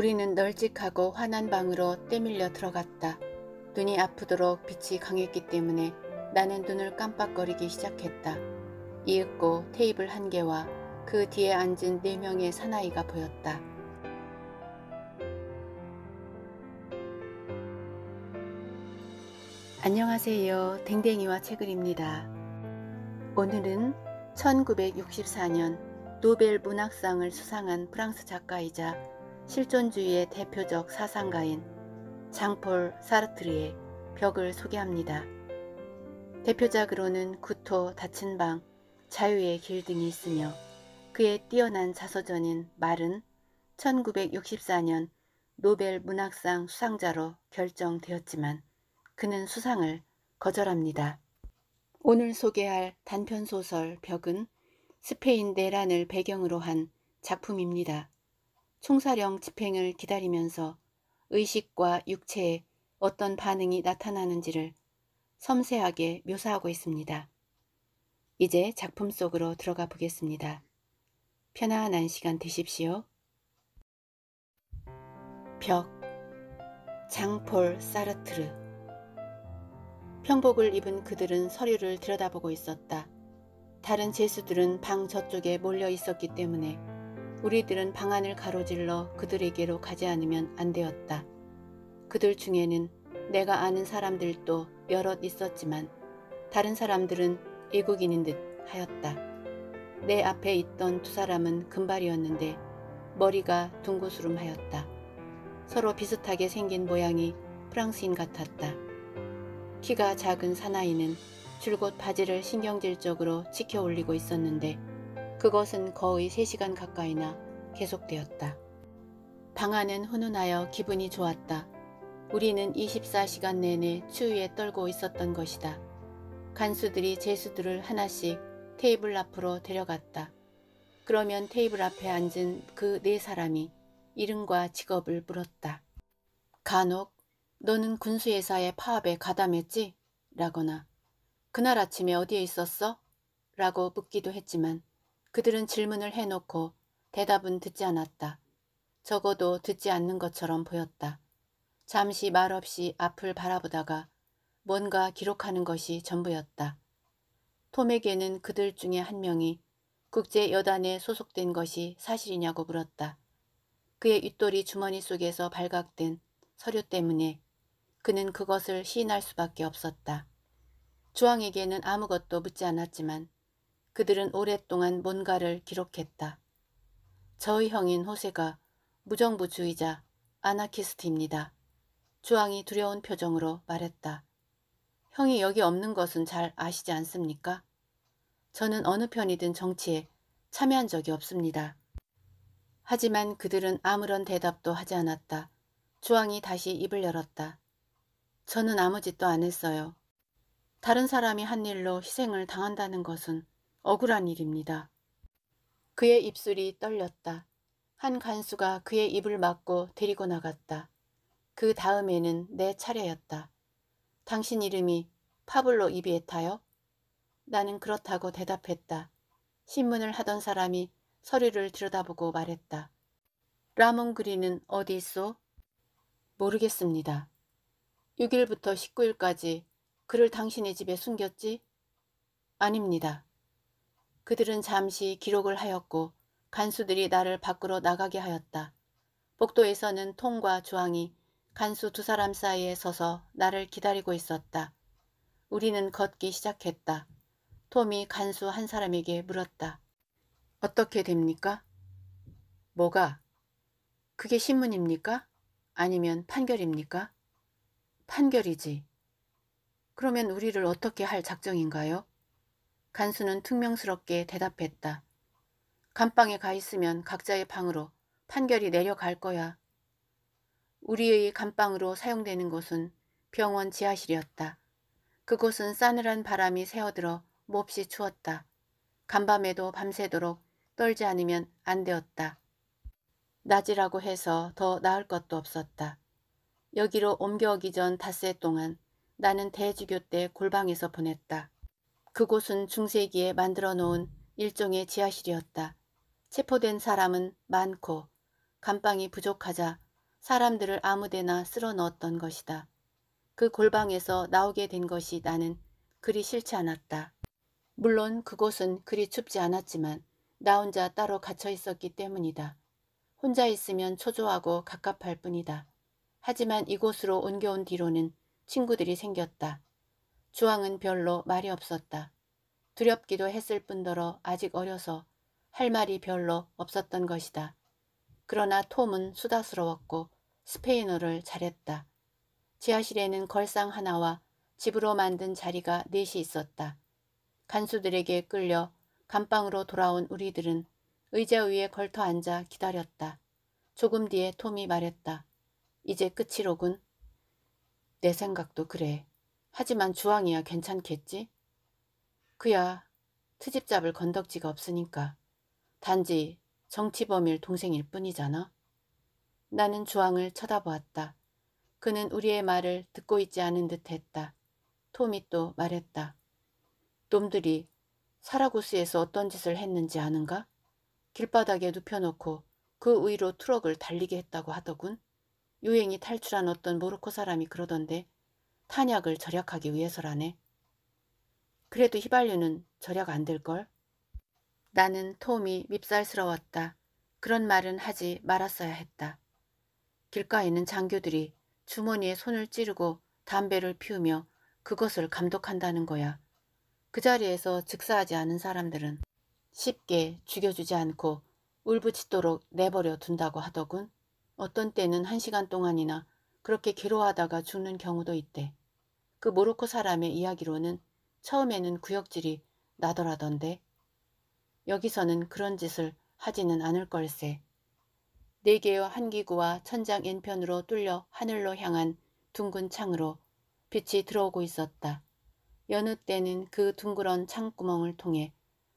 우리는 널찍하고 환한 방으로 때밀려 들어갔다. 눈이 아프도록 빛이 강했기 때문에 나는 눈을 깜빡거리기 시작했다. 이윽고 테이블 한 개와 그 뒤에 앉은 네 명의 사나이가 보였다. 안녕하세요. 댕댕이와 책을입니다. 오늘은 1964년 노벨 문학상을 수상한 프랑스 작가이자 실존주의의 대표적 사상가인 장폴 사르트리의 벽을 소개합니다. 대표작으로는 구토, 닫힌 방, 자유의 길 등이 있으며 그의 뛰어난 자서전인 말은 1964년 노벨 문학상 수상자로 결정되었지만 그는 수상을 거절합니다. 오늘 소개할 단편소설 벽은 스페인 내란을 배경으로 한 작품입니다. 총사령 집행을 기다리면서 의식과 육체에 어떤 반응이 나타나는지를 섬세하게 묘사하고 있습니다. 이제 작품 속으로 들어가 보겠습니다. 편안한 시간 되십시오. 벽 장폴 사르트르 평복을 입은 그들은 서류를 들여다보고 있었다. 다른 제수들은 방 저쪽에 몰려 있었기 때문에 우리들은 방안을 가로질러 그들에게로 가지 않으면 안 되었다. 그들 중에는 내가 아는 사람들도 여럿 있었지만 다른 사람들은 외국인인 듯 하였다. 내 앞에 있던 두 사람은 금발이었는데 머리가 둥그스름하였다. 서로 비슷하게 생긴 모양이 프랑스인 같았다. 키가 작은 사나이는 줄곧 바지를 신경질적으로 치켜 올리고 있었는데 그것은 거의 3시간 가까이나 계속되었다. 방 안은 훈훈하여 기분이 좋았다. 우리는 24시간 내내 추위에 떨고 있었던 것이다. 간수들이 제수들을 하나씩 테이블 앞으로 데려갔다. 그러면 테이블 앞에 앉은 그 네 사람이 이름과 직업을 물었다. 간혹 너는 군수회사의 파업에 가담했지? 라거나 그날 아침에 어디에 있었어? 라고 묻기도 했지만 그들은 질문을 해놓고 대답은 듣지 않았다. 적어도 듣지 않는 것처럼 보였다. 잠시 말없이 앞을 바라보다가 뭔가 기록하는 것이 전부였다. 톰에게는 그들 중에 한 명이 국제여단에 소속된 것이 사실이냐고 물었다. 그의 윗돌이 주머니 속에서 발각된 서류 때문에 그는 그것을 시인할 수밖에 없었다. 주왕에게는 아무것도 묻지 않았지만 그들은 오랫동안 뭔가를 기록했다. 저의 형인 호세가 무정부주의자 아나키스트입니다. 주왕이 두려운 표정으로 말했다. 형이 여기 없는 것은 잘 아시지 않습니까? 저는 어느 편이든 정치에 참여한 적이 없습니다. 하지만 그들은 아무런 대답도 하지 않았다. 주왕이 다시 입을 열었다. 저는 아무 짓도 안 했어요. 다른 사람이 한 일로 희생을 당한다는 것은 억울한 일입니다. 그의 입술이 떨렸다. 한 간수가 그의 입을 막고 데리고 나갔다. 그 다음에는 내 차례였다. 당신 이름이 파블로 이비에타요? 나는 그렇다고 대답했다. 신문을 하던 사람이 서류를 들여다보고 말했다. 라몬 그린은 어디 있소 모르겠습니다. 6일부터 19일까지 그를 당신의 집에 숨겼지? 아닙니다. 그들은 잠시 기록을 하였고 간수들이 나를 밖으로 나가게 하였다. 복도에서는 통과 주황이 간수 두 사람 사이에 서서 나를 기다리고 있었다. 우리는 걷기 시작했다. 톰이 간수 한 사람에게 물었다. 어떻게 됩니까? 뭐가? 그게 신문입니까? 아니면 판결입니까? 판결이지. 그러면 우리를 어떻게 할 작정인가요? 간수는 퉁명스럽게 대답했다. 감방에 가 있으면 각자의 방으로 판결이 내려갈 거야. 우리의 감방으로 사용되는 곳은 병원 지하실이었다. 그곳은 싸늘한 바람이 새어들어 몹시 추웠다. 간밤에도 밤새도록 떨지 않으면 안 되었다. 낮이라고 해서 더 나을 것도 없었다. 여기로 옮겨오기 전 닷새 동안 나는 대주교 때 골방에서 보냈다. 그곳은 중세기에 만들어 놓은 일종의 지하실이었다. 체포된 사람은 많고 감방이 부족하자 사람들을 아무데나 쓸어 넣었던 것이다. 그 골방에서 나오게 된 것이 나는 그리 싫지 않았다. 물론 그곳은 그리 춥지 않았지만 나 혼자 따로 갇혀 있었기 때문이다. 혼자 있으면 초조하고 갑갑할 뿐이다. 하지만 이곳으로 옮겨온 뒤로는 친구들이 생겼다. 주황은 별로 말이 없었다. 두렵기도 했을 뿐더러 아직 어려서 할 말이 별로 없었던 것이다. 그러나 톰은 수다스러웠고 스페인어를 잘했다. 지하실에는 걸상 하나와 집으로 만든 자리가 넷이 있었다. 간수들에게 끌려 감방으로 돌아온 우리들은 의자 위에 걸터 앉아 기다렸다. 조금 뒤에 톰이 말했다. 이제 끝이로군. 내 생각도 그래. 하지만 주황이야 괜찮겠지? 그야 트집 잡을 건덕지가 없으니까 단지 정치범일 동생일 뿐이잖아. 나는 주황을 쳐다보았다. 그는 우리의 말을 듣고 있지 않은 듯 했다. 톰이 또 말했다. 놈들이 사라구스에서 어떤 짓을 했는지 아는가? 길바닥에 눕혀놓고 그 위로 트럭을 달리게 했다고 하더군. 유행이 탈출한 어떤 모로코 사람이 그러던데 탄약을 절약하기 위해서라네. 그래도 휘발유는 절약 안 될걸? 나는 톰이 밉살스러웠다. 그런 말은 하지 말았어야 했다. 길가에는 장교들이 주머니에 손을 찌르고 담배를 피우며 그것을 감독한다는 거야. 그 자리에서 즉사하지 않은 사람들은 쉽게 죽여주지 않고 울부짖도록 내버려 둔다고 하더군. 어떤 때는 한 시간 동안이나 그렇게 괴로워하다가 죽는 경우도 있대. 그 모로코 사람의 이야기로는 처음에는 구역질이 나더라던데 여기서는 그런 짓을 하지는 않을 걸세. 네 개의 한기구와 천장 엔편으로 뚫려 하늘로 향한 둥근 창으로 빛이 들어오고 있었다. 여느 때는 그 둥그런 창구멍을 통해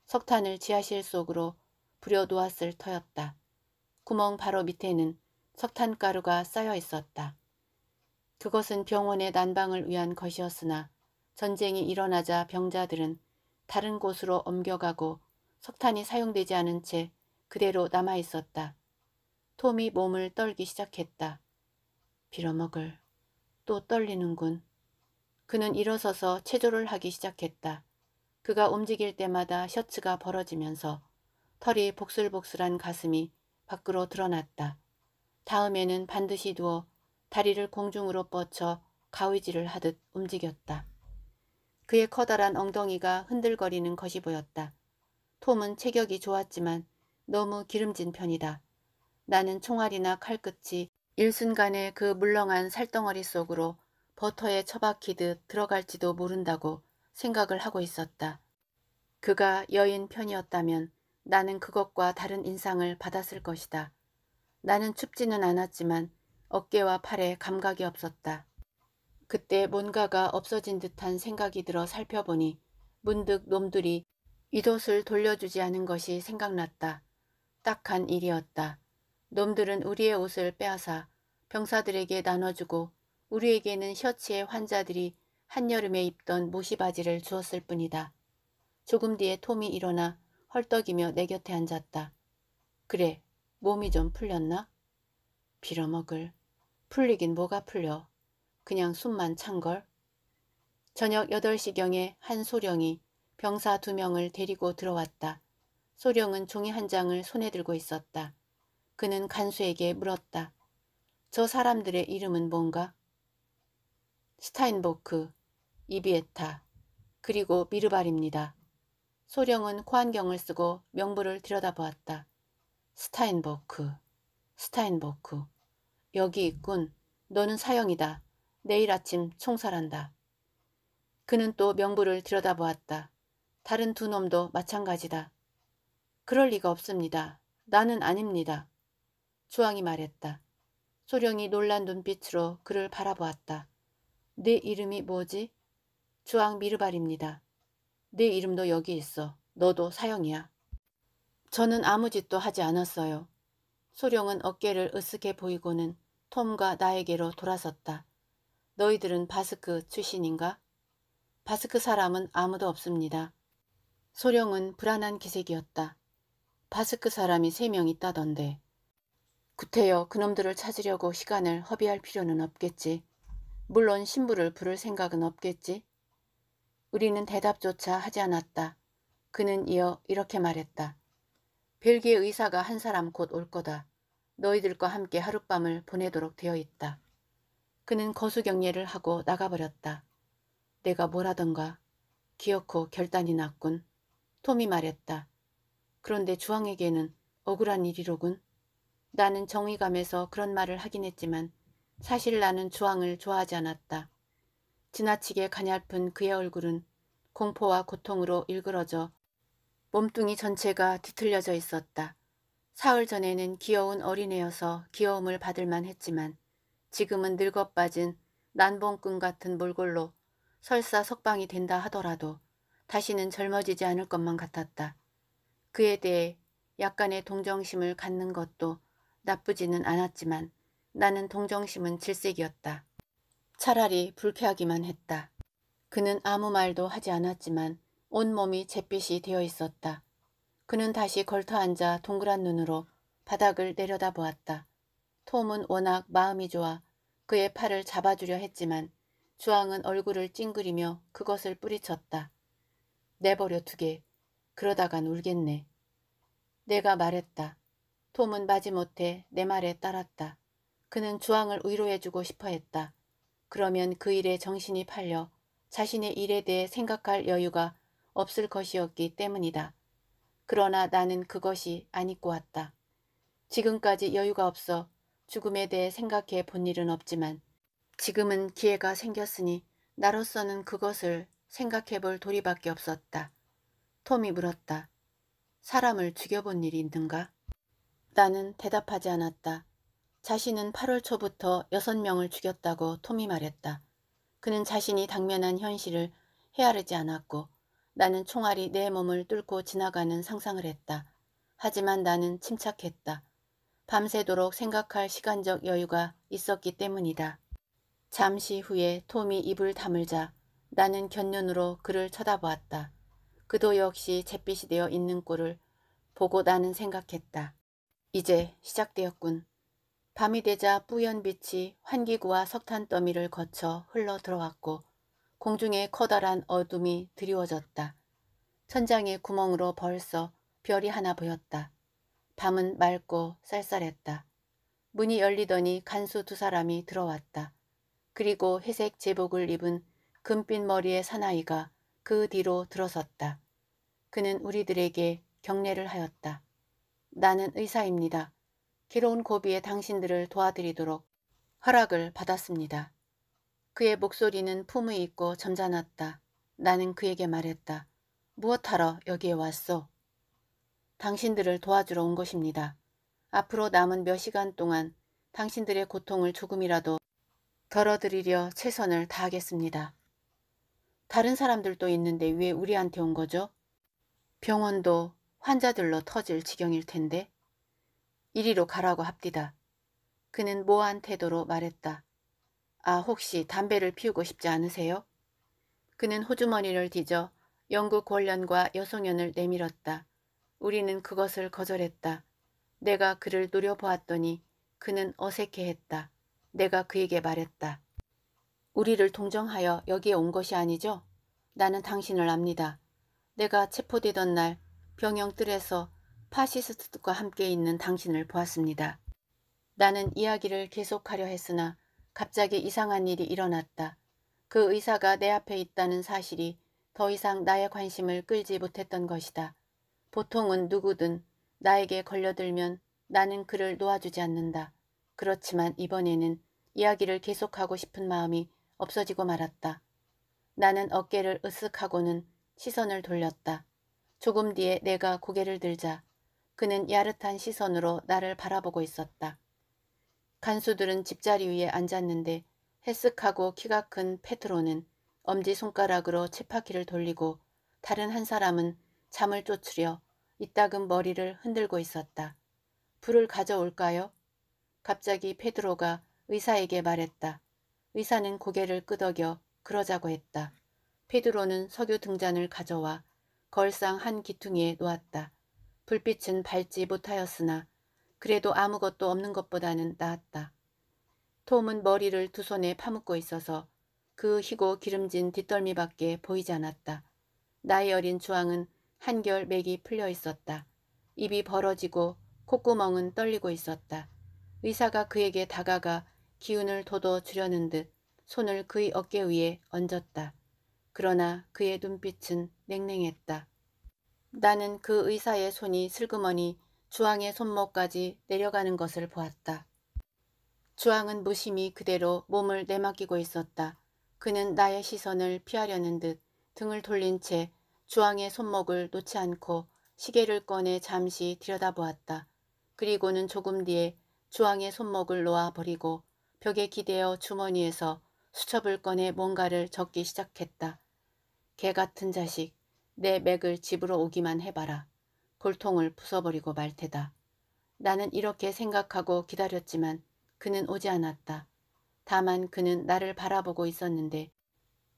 석탄을 지하실 속으로 부려 놓았을 터였다. 구멍 바로 밑에는 석탄가루가 쌓여 있었다. 그것은 병원의 난방을 위한 것이었으나 전쟁이 일어나자 병자들은 다른 곳으로 옮겨가고 석탄이 사용되지 않은 채 그대로 남아있었다. 톰이 몸을 떨기 시작했다. 빌어먹을. 또 떨리는군. 그는 일어서서 체조를 하기 시작했다. 그가 움직일 때마다 셔츠가 벌어지면서 털이 복슬복슬한 가슴이 밖으로 드러났다. 다음에는 반드시 누워 다리를 공중으로 뻗쳐 가위질을 하듯 움직였다. 그의 커다란 엉덩이가 흔들거리는 것이 보였다. 톰은 체격이 좋았지만 너무 기름진 편이다. 나는 총알이나 칼끝이 일순간에 그 물렁한 살덩어리 속으로 버터에 처박히듯 들어갈지도 모른다고 생각을 하고 있었다. 그가 여인 편이었다면 나는 그것과 다른 인상을 받았을 것이다. 나는 춥지는 않았지만 어깨와 팔에 감각이 없었다. 그때 뭔가가 없어진 듯한 생각이 들어 살펴보니 문득 놈들이 이돛을 돌려주지 않은 것이 생각났다. 딱한 일이었다. 놈들은 우리의 옷을 빼앗아 병사들에게 나눠주고 우리에게는 셔츠의 환자들이 한여름에 입던 모시바지를 주었을 뿐이다. 조금 뒤에 톰이 일어나 헐떡이며 내 곁에 앉았다. 그래, 몸이 좀 풀렸나? 빌어먹을. 풀리긴 뭐가 풀려. 그냥 숨만 찬걸. 저녁 8시경에 한 소령이 병사 두 명을 데리고 들어왔다. 소령은 종이 한 장을 손에 들고 있었다. 그는 간수에게 물었다. 저 사람들의 이름은 뭔가? 스타인보크, 이비에타, 그리고 미르발입니다. 소령은 코안경을 쓰고 명부를 들여다보았다. 스타인보크스타인보크 여기 있군. 너는 사형이다. 내일 아침 총살한다. 그는 또 명부를 들여다보았다. 다른 두 놈도 마찬가지다. 그럴 리가 없습니다. 나는 아닙니다. 주왕이 말했다. 소령이 놀란 눈빛으로 그를 바라보았다. 네 이름이 뭐지? 주왕 미르발입니다. 네 이름도 여기 있어. 너도 사형이야. 저는 아무 짓도 하지 않았어요. 소령은 어깨를 으쓱해 보이고는 톰과 나에게로 돌아섰다. 너희들은 바스크 출신인가? 바스크 사람은 아무도 없습니다. 소령은 불안한 기색이었다. 바스크 사람이 세 명 있다던데. 구태여 그놈들을 찾으려고 시간을 허비할 필요는 없겠지. 물론 신부를 부를 생각은 없겠지. 우리는 대답조차 하지 않았다. 그는 이어 이렇게 말했다. 벨기에 의사가 한 사람 곧 올 거다. 너희들과 함께 하룻밤을 보내도록 되어 있다. 그는 거수경례를 하고 나가버렸다. 내가 뭘하던가 기어코 결단이 났군. 톰이 말했다. 그런데 주황에게는 억울한 일이로군. 나는 정의감에서 그런 말을 하긴 했지만 사실 나는 주황을 좋아하지 않았다. 지나치게 가냘픈 그의 얼굴은 공포와 고통으로 일그러져 몸뚱이 전체가 뒤틀려져 있었다. 사흘 전에는 귀여운 어린애여서 귀여움을 받을만 했지만 지금은 늙어 빠진 난봉꾼 같은 몰골로 설사 석방이 된다 하더라도 다시는 젊어지지 않을 것만 같았다. 그에 대해 약간의 동정심을 갖는 것도 나쁘지는 않았지만 나는 동정심은 질색이었다. 차라리 불쾌하기만 했다. 그는 아무 말도 하지 않았지만 온몸이 잿빛이 되어 있었다. 그는 다시 걸터앉아 동그란 눈으로 바닥을 내려다보았다. 톰은 워낙 마음이 좋아 그의 팔을 잡아주려 했지만 주황은 얼굴을 찡그리며 그것을 뿌리쳤다. 내버려 두게. 그러다간 울겠네. 내가 말했다. 톰은 마지못해 내 말에 따랐다. 그는 주황을 위로해주고 싶어 했다. 그러면 그 일에 정신이 팔려 자신의 일에 대해 생각할 여유가 없을 것이었기 때문이다. 그러나 나는 그것이 안입고 왔다. 지금까지 여유가 없어 죽음에 대해 생각해 본 일은 없지만 지금은 기회가 생겼으니 나로서는 그것을 생각해 볼 도리밖에 없었다. 톰이 물었다. 사람을 죽여본 일이 있는가? 나는 대답하지 않았다. 자신은 8월 초부터 6명을 죽였다고 톰이 말했다. 그는 자신이 당면한 현실을 헤아르지 않았고 나는 총알이 내 몸을 뚫고 지나가는 상상을 했다. 하지만 나는 침착했다. 밤새도록 생각할 시간적 여유가 있었기 때문이다. 잠시 후에 톰이 입을 다물자 나는 견눈으로 그를 쳐다보았다. 그도 역시 잿빛이 되어 있는 꼴을 보고 나는 생각했다. 이제 시작되었군. 밤이 되자 뿌연 빛이 환기구와 석탄 더미를 거쳐 흘러 들어왔고 공중에 커다란 어둠이 드리워졌다. 천장의 구멍으로 벌써 별이 하나 보였다. 밤은 맑고 쌀쌀했다. 문이 열리더니 간수 두 사람이 들어왔다. 그리고 회색 제복을 입은 금빛 머리의 사나이가 그 뒤로 들어섰다. 그는 우리들에게 경례를 하였다. 나는 의사입니다. 괴로운 고비에 당신들을 도와드리도록 허락을 받았습니다. 그의 목소리는 품위 있고 점잖았다. 나는 그에게 말했다. 무엇하러 여기에 왔소? 당신들을 도와주러 온 것입니다. 앞으로 남은 몇 시간 동안 당신들의 고통을 조금이라도 덜어드리려 최선을 다하겠습니다. 다른 사람들도 있는데 왜 우리한테 온 거죠? 병원도 환자들로 터질 지경일 텐데. 이리로 가라고 합디다. 그는 모한 태도로 말했다. 아, 혹시 담배를 피우고 싶지 않으세요? 그는 호주머니를 뒤져 영국 권련과 여송연을 내밀었다. 우리는 그것을 거절했다. 내가 그를 노려보았더니 그는 어색해했다. 내가 그에게 말했다. 우리를 동정하여 여기에 온 것이 아니죠? 나는 당신을 압니다. 내가 체포되던 날 병영 뜰에서 파시스트과 함께 있는 당신을 보았습니다. 나는 이야기를 계속하려 했으나 갑자기 이상한 일이 일어났다. 그 의사가 내 앞에 있다는 사실이 더 이상 나의 관심을 끌지 못했던 것이다. 보통은 누구든 나에게 걸려들면 나는 그를 놓아주지 않는다. 그렇지만 이번에는 이야기를 계속하고 싶은 마음이 없어지고 말았다. 나는 어깨를 으쓱하고는 시선을 돌렸다. 조금 뒤에 내가 고개를 들자 그는 야릇한 시선으로 나를 바라보고 있었다. 간수들은 집자리 위에 앉았는데 헬스하고 키가 큰 페트로는 엄지손가락으로 채파키를 돌리고 다른 한 사람은 잠을 쫓으려 이따금 머리를 흔들고 있었다. 불을 가져올까요? 갑자기 페드로가 의사에게 말했다. 의사는 고개를 끄덕여 그러자고 했다. 페드로는 석유 등잔을 가져와 걸상 한 기퉁이에 놓았다. 불빛은 밝지 못하였으나 그래도 아무것도 없는 것보다는 나았다. 톰은 머리를 두 손에 파묻고 있어서 그 희고 기름진 뒷덜미밖에 보이지 않았다. 나이 어린 주황은 한결 맥이 풀려 있었다. 입이 벌어지고 콧구멍은 떨리고 있었다. 의사가 그에게 다가가 기운을 돋워 주려는 듯 손을 그의 어깨 위에 얹었다. 그러나 그의 눈빛은 냉랭했다. 나는 그 의사의 손이 슬그머니 주황의 손목까지 내려가는 것을 보았다. 주황은 무심히 그대로 몸을 내맡기고 있었다. 그는 나의 시선을 피하려는 듯 등을 돌린 채 주황의 손목을 놓지 않고 시계를 꺼내 잠시 들여다보았다. 그리고는 조금 뒤에 주황의 손목을 놓아버리고 벽에 기대어 주머니에서 수첩을 꺼내 뭔가를 적기 시작했다. 개 같은 자식, 내 맥을 집으로 오기만 해봐라. 골통을 부숴버리고 말 테다. 나는 이렇게 생각하고 기다렸지만 그는 오지 않았다. 다만 그는 나를 바라보고 있었는데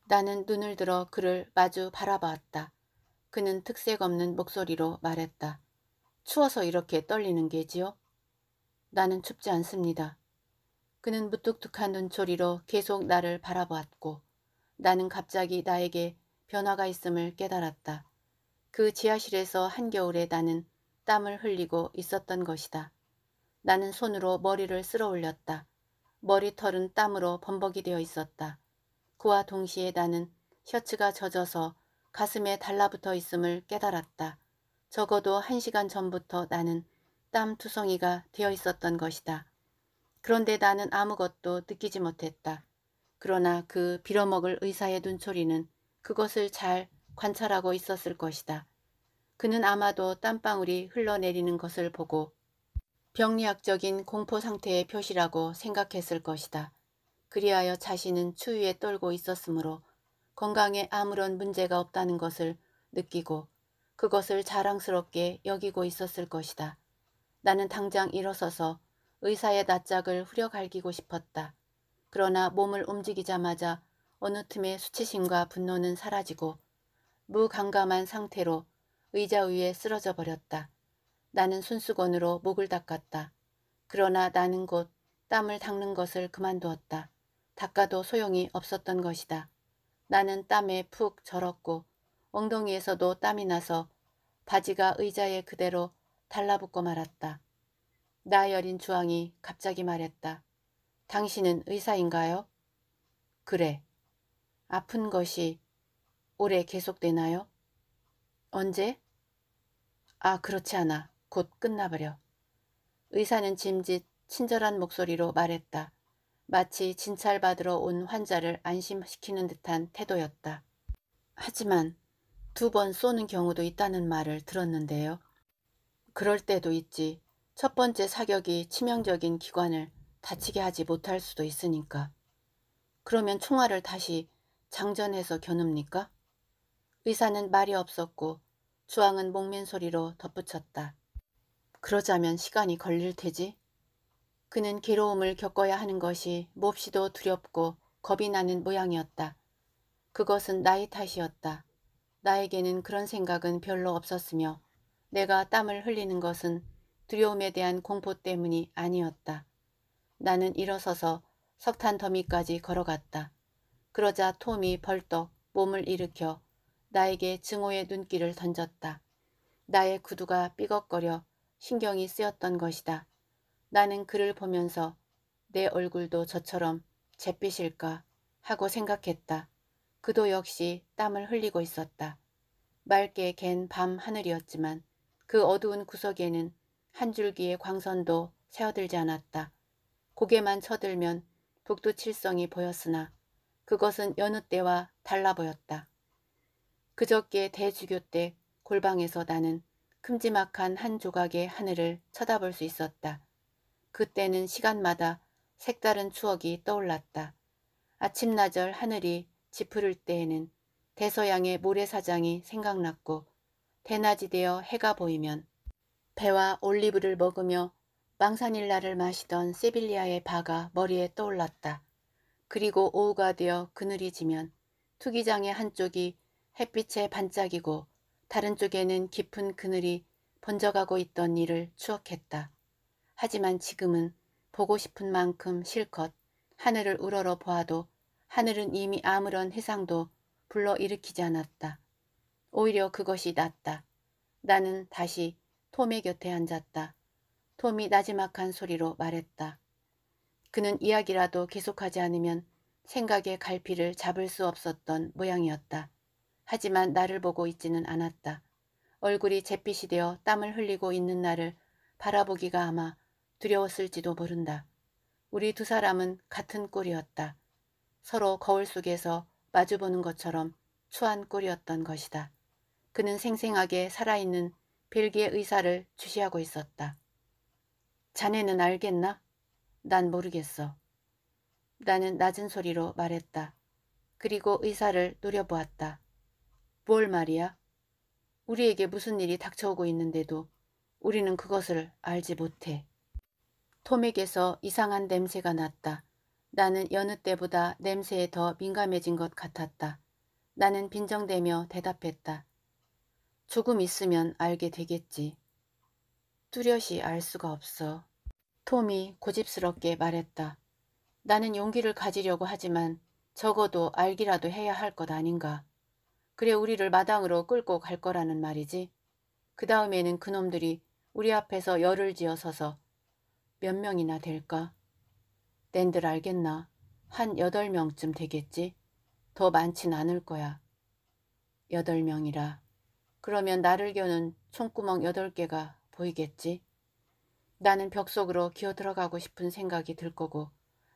나는 눈을 들어 그를 마주 바라봤다. 그는 특색 없는 목소리로 말했다. 추워서 이렇게 떨리는 게지요? 나는 춥지 않습니다. 그는 무뚝뚝한 눈초리로 계속 나를 바라보았고 나는 갑자기 나에게 변화가 있음을 깨달았다. 그 지하실에서 한겨울에 나는 땀을 흘리고 있었던 것이다. 나는 손으로 머리를 쓸어 올렸다. 머리털은 땀으로 범벅이 되어 있었다. 그와 동시에 나는 셔츠가 젖어서 가슴에 달라붙어 있음을 깨달았다. 적어도 한 시간 전부터 나는 땀투성이가 되어 있었던 것이다. 그런데 나는 아무것도 느끼지 못했다. 그러나 그 빌어먹을 의사의 눈초리는 그것을 잘 관찰하고 있었을 것이다. 그는 아마도 땀방울이 흘러내리는 것을 보고 병리학적인 공포 상태의 표시라고 생각했을 것이다. 그리하여 자신은 추위에 떨고 있었으므로 건강에 아무런 문제가 없다는 것을 느끼고 그것을 자랑스럽게 여기고 있었을 것이다. 나는 당장 일어서서 의사의 낯짝을 후려갈기고 싶었다. 그러나 몸을 움직이자마자 어느 틈에 수치심과 분노는 사라지고 무감감한 상태로 의자 위에 쓰러져 버렸다. 나는 손수건으로 목을 닦았다. 그러나 나는 곧 땀을 닦는 것을 그만두었다. 닦아도 소용이 없었던 것이다. 나는 땀에 푹 절었고 엉덩이에서도 땀이 나서 바지가 의자에 그대로 달라붙고 말았다. 나 여린 주황이 갑자기 말했다. 당신은 의사인가요? 그래. 아픈 것이 오래 계속되나요? 언제? 아 그렇지 않아. 곧 끝나버려. 의사는 짐짓 친절한 목소리로 말했다. 마치 진찰받으러 온 환자를 안심시키는 듯한 태도였다. 하지만 두 번 쏘는 경우도 있다는 말을 들었는데요. 그럴 때도 있지. 첫 번째 사격이 치명적인 기관을 다치게 하지 못할 수도 있으니까. 그러면 총알을 다시 장전해서 겨눕니까? 의사는 말이 없었고 주황은 목민 소리로 덧붙였다. 그러자면 시간이 걸릴 테지. 그는 괴로움을 겪어야 하는 것이 몹시도 두렵고 겁이 나는 모양이었다. 그것은 나의 탓이었다. 나에게는 그런 생각은 별로 없었으며 내가 땀을 흘리는 것은 두려움에 대한 공포 때문이 아니었다. 나는 일어서서 석탄 더미까지 걸어갔다. 그러자 톰이 벌떡 몸을 일으켜 나에게 증오의 눈길을 던졌다. 나의 구두가 삐걱거려 신경이 쓰였던 것이다. 나는 그를 보면서 내 얼굴도 저처럼 잿빛일까 하고 생각했다. 그도 역시 땀을 흘리고 있었다. 맑게 갠 밤 하늘이었지만 그 어두운 구석에는 한 줄기의 광선도 새어들지 않았다. 고개만 쳐들면 북두 칠성이 보였으나 그것은 여느 때와 달라 보였다. 그저께 대주교 때 골방에서 나는 큼지막한 한 조각의 하늘을 쳐다볼 수 있었다. 그때는 시간마다 색다른 추억이 떠올랐다. 아침나절 하늘이 지푸를 때에는 대서양의 모래사장이 생각났고 대낮이 되어 해가 보이면 배와 올리브를 먹으며 망산일날을 마시던 세빌리아의 바가 머리에 떠올랐다. 그리고 오후가 되어 그늘이 지면 투기장의 한쪽이 햇빛에 반짝이고 다른 쪽에는 깊은 그늘이 번져가고 있던 일을 추억했다. 하지만 지금은 보고 싶은 만큼 실컷 하늘을 우러러 보아도 하늘은 이미 아무런 해상도 불러일으키지 않았다. 오히려 그것이 낫다. 나는 다시 톰의 곁에 앉았다. 톰이 나지막한 소리로 말했다. 그는 이야기라도 계속하지 않으면 생각의 갈피를 잡을 수 없었던 모양이었다. 하지만 나를 보고 있지는 않았다. 얼굴이 잿빛이 되어 땀을 흘리고 있는 나를 바라보기가 아마 두려웠을지도 모른다. 우리 두 사람은 같은 꼴이었다. 서로 거울 속에서 마주보는 것처럼 추한 꼴이었던 것이다. 그는 생생하게 살아있는 벨기에 의사를 주시하고 있었다. 자네는 알겠나? 난 모르겠어. 나는 낮은 소리로 말했다. 그리고 의사를 노려보았다. 뭘 말이야? 우리에게 무슨 일이 닥쳐오고 있는데도 우리는 그것을 알지 못해. 톰에게서 이상한 냄새가 났다. 나는 여느 때보다 냄새에 더 민감해진 것 같았다. 나는 빈정대며 대답했다. 조금 있으면 알게 되겠지. 뚜렷이 알 수가 없어. 톰이 고집스럽게 말했다. 나는 용기를 가지려고 하지만 적어도 알기라도 해야 할 것 아닌가. 그래 우리를 마당으로 끌고 갈 거라는 말이지. 그 다음에는 그놈들이 우리 앞에서 열을 지어 서서 몇 명이나 될까? 낸들 알겠나? 한 여덟 명쯤 되겠지? 더 많진 않을 거야. 여덟 명이라. 그러면 나를 겨는 총구멍 여덟 개가 보이겠지? 나는 벽 속으로 기어 들어가고 싶은 생각이 들 거고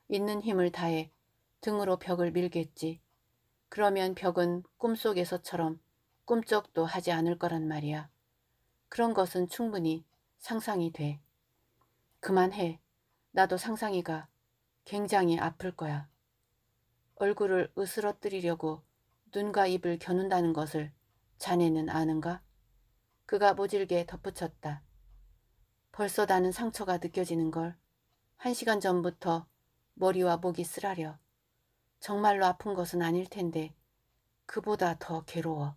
있는 힘을 다해 등으로 벽을 밀겠지. 그러면 벽은 꿈속에서처럼 꿈쩍도 하지 않을 거란 말이야. 그런 것은 충분히 상상이 돼. 그만해. 나도 상상이가 굉장히 아플 거야. 얼굴을 으스러뜨리려고 눈과 입을 겨눈다는 것을 자네는 아는가? 그가 모질게 덧붙였다. 벌써 나는 상처가 느껴지는 걸. 한 시간 전부터 머리와 목이 쓰라려. 정말로 아픈 것은 아닐 텐데 그보다 더 괴로워.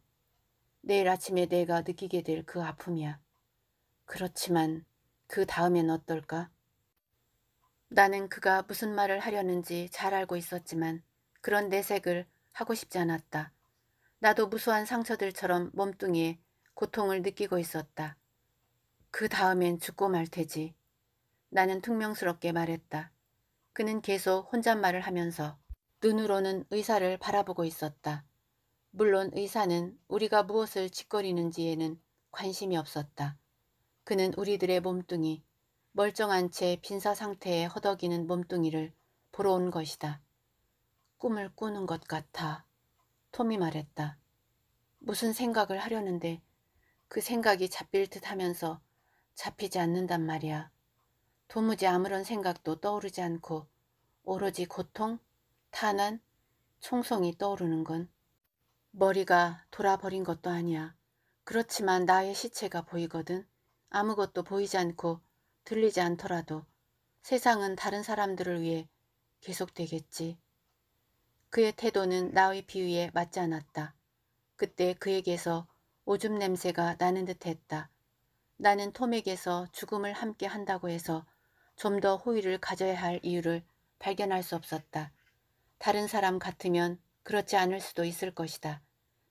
내일 아침에 내가 느끼게 될 그 아픔이야. 그렇지만 그 다음엔 어떨까? 나는 그가 무슨 말을 하려는지 잘 알고 있었지만 그런 내색을 하고 싶지 않았다. 나도 무수한 상처들처럼 몸뚱이에 고통을 느끼고 있었다. 그 다음엔 죽고 말 테지. 나는 퉁명스럽게 말했다. 그는 계속 혼잣말을 하면서 눈으로는 의사를 바라보고 있었다. 물론 의사는 우리가 무엇을 짓거리는지에는 관심이 없었다. 그는 우리들의 몸뚱이, 멀쩡한 채 빈사 상태에 허덕이는 몸뚱이를 보러 온 것이다. 꿈을 꾸는 것 같아. 톰이 말했다. 무슨 생각을 하려는데 그 생각이 잡힐 듯 하면서 잡히지 않는단 말이야. 도무지 아무런 생각도 떠오르지 않고 오로지 고통, 탄한 총성이 떠오르는 건 머리가 돌아버린 것도 아니야. 그렇지만 나의 시체가 보이거든. 아무것도 보이지 않고 들리지 않더라도 세상은 다른 사람들을 위해 계속되겠지. 그의 태도는 나의 비위에 맞지 않았다. 그때 그에게서 오줌 냄새가 나는 듯했다. 나는 톰에게서 죽음을 함께 한다고 해서 좀 더 호의를 가져야 할 이유를 발견할 수 없었다. 다른 사람 같으면 그렇지 않을 수도 있을 것이다.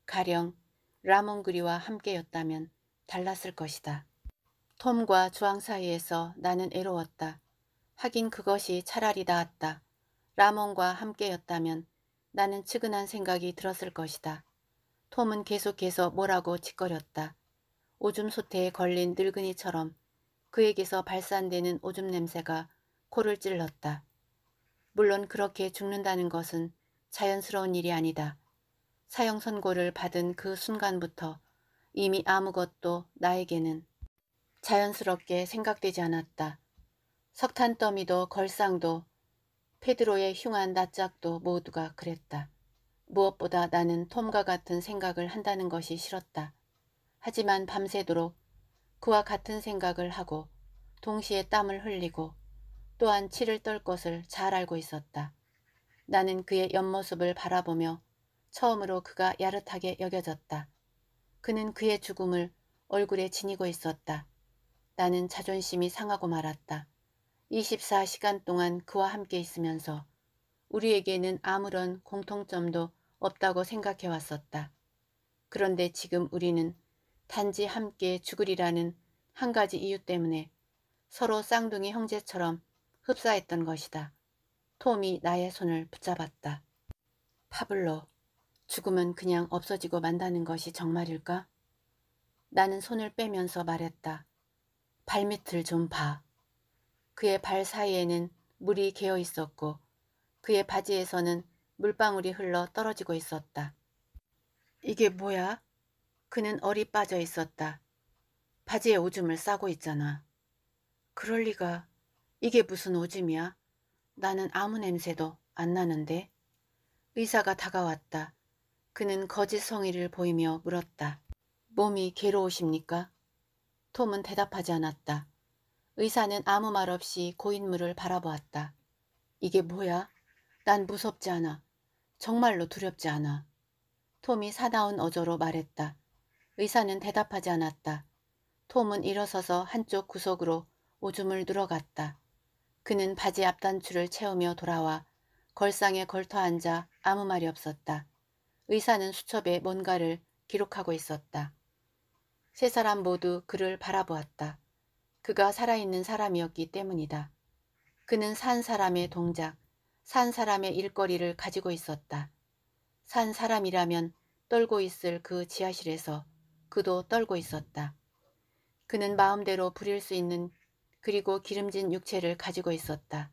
가령 라몬그리와 함께였다면 달랐을 것이다. 톰과 주황 사이에서 나는 애로웠다. 하긴 그것이 차라리 나았다. 라몬과 함께였다면 나는 측은한 생각이 들었을 것이다. 톰은 계속해서 뭐라고 짓거렸다. 오줌 소태에 걸린 늙은이처럼 그에게서 발산되는 오줌 냄새가 코를 찔렀다. 물론 그렇게 죽는다는 것은 자연스러운 일이 아니다. 사형 선고를 받은 그 순간부터 이미 아무것도 나에게는 자연스럽게 생각되지 않았다. 석탄 더미도 걸상도 페드로의 흉한 낯짝도 모두가 그랬다. 무엇보다 나는 톰과 같은 생각을 한다는 것이 싫었다. 하지만 밤새도록 그와 같은 생각을 하고 동시에 땀을 흘리고 또한 치를 떨 것을 잘 알고 있었다. 나는 그의 옆모습을 바라보며 처음으로 그가 야릇하게 여겨졌다. 그는 그의 죽음을 얼굴에 지니고 있었다. 나는 자존심이 상하고 말았다. 24시간 동안 그와 함께 있으면서 우리에게는 아무런 공통점도 없다고 생각해 왔었다. 그런데 지금 우리는 단지 함께 죽으리라는 한 가지 이유 때문에 서로 쌍둥이 형제처럼 흡사했던 것이다. 톰이 나의 손을 붙잡았다. 파블로, 죽음은 그냥 없어지고 만다는 것이 정말일까? 나는 손을 빼면서 말했다. 발밑을 좀 봐. 그의 발 사이에는 물이 개어 있었고 그의 바지에서는 물방울이 흘러 떨어지고 있었다. 이게 뭐야? 그는 얼이 빠져 있었다. 바지에 오줌을 싸고 있잖아. 그럴 리가. 이게 무슨 오줌이야? 나는 아무 냄새도 안 나는데. 의사가 다가왔다. 그는 거짓 성의를 보이며 물었다. 몸이 괴로우십니까? 톰은 대답하지 않았다. 의사는 아무 말 없이 고인물을 바라보았다. 이게 뭐야? 난 무섭지 않아. 정말로 두렵지 않아. 톰이 사나운 어조로 말했다. 의사는 대답하지 않았다. 톰은 일어서서 한쪽 구석으로 오줌을 눌러갔다. 그는 바지 앞단추를 채우며 돌아와 걸상에 걸터앉아 아무 말이 없었다. 의사는 수첩에 뭔가를 기록하고 있었다. 세 사람 모두 그를 바라보았다. 그가 살아있는 사람이었기 때문이다. 그는 산 사람의 동작, 산 사람의 일거리를 가지고 있었다. 산 사람이라면 떨고 있을 그 지하실에서 그도 떨고 있었다. 그는 마음대로 부릴 수 있는 그리고 기름진 육체를 가지고 있었다.